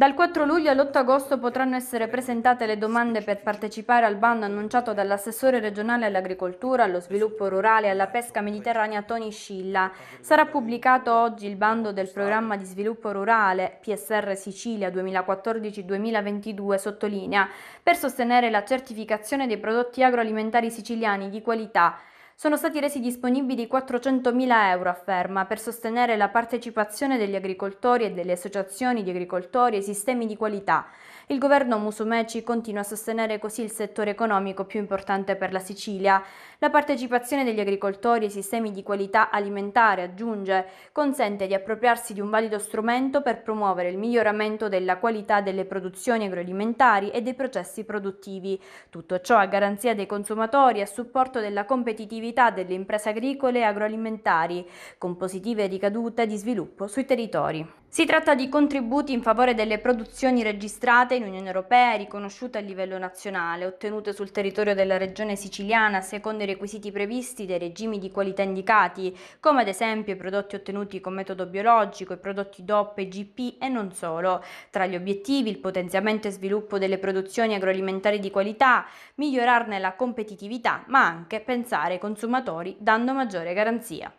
Dal 4 luglio all'8 agosto potranno essere presentate le domande per partecipare al bando annunciato dall'assessore regionale all'agricoltura, allo sviluppo rurale e alla pesca mediterranea Tony Scilla. Sarà pubblicato oggi il bando del programma di sviluppo rurale PSR Sicilia 2014-2022 sottolinea per sostenere la certificazione dei prodotti agroalimentari siciliani di qualità sono stati resi disponibili 400.000 euro, afferma, per sostenere la partecipazione degli agricoltori e delle associazioni di agricoltori ai sistemi di qualità. Il governo Musumeci continua a sostenere così il settore economico più importante per la Sicilia. La partecipazione degli agricoltori ai sistemi di qualità alimentare, aggiunge, consente di appropriarsi di un valido strumento per promuovere il miglioramento della qualità delle produzioni agroalimentari e dei processi produttivi. Tutto ciò a garanzia dei consumatori e a supporto della competitività attività delle imprese agricole e agroalimentari, con positive ricadute di sviluppo sui territori. Si tratta di contributi in favore delle produzioni registrate in Unione Europea e riconosciute a livello nazionale, ottenute sul territorio della regione siciliana secondo i requisiti previsti dai regimi di qualità indicati, come ad esempio i prodotti ottenuti con metodo biologico, i prodotti DOP e GP e non solo. Tra gli obiettivi il potenziamento e sviluppo delle produzioni agroalimentari di qualità, migliorarne la competitività, ma anche pensare ai consumatori dando maggiore garanzia.